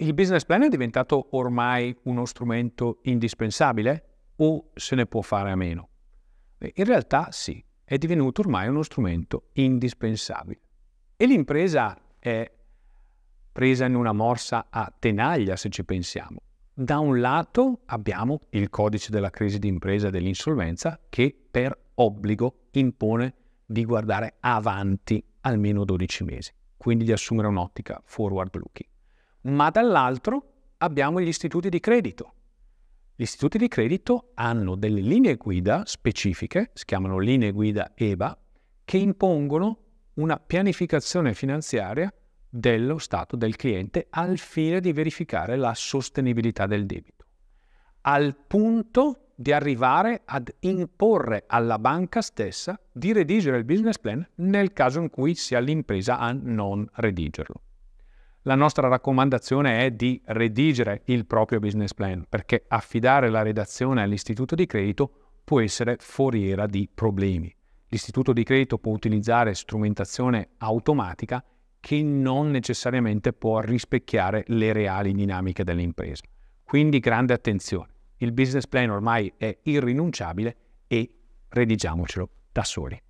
Il business plan è diventato ormai uno strumento indispensabile o se ne può fare a meno? In realtà sì, è divenuto ormai uno strumento indispensabile. E l'impresa è presa in una morsa a tenaglia, se ci pensiamo. Da un lato abbiamo il codice della crisi d'impresa e dell'insolvenza che per obbligo impone di guardare avanti almeno 12 mesi, quindi di assumere un'ottica forward looking. Ma dall'altro abbiamo gli istituti di credito. Gli istituti di credito hanno delle linee guida specifiche, si chiamano linee guida EBA, che impongono una pianificazione finanziaria dello stato del cliente al fine di verificare la sostenibilità del debito, al punto di arrivare ad imporre alla banca stessa di redigere il business plan nel caso in cui sia l'impresa a non redigerlo. La nostra raccomandazione è di redigere il proprio business plan perché affidare la redazione all'istituto di credito può essere foriera di problemi. L'istituto di credito può utilizzare strumentazione automatica che non necessariamente può rispecchiare le reali dinamiche dell'impresa. Quindi grande attenzione, il business plan ormai è irrinunciabile e redigiamocelo da soli.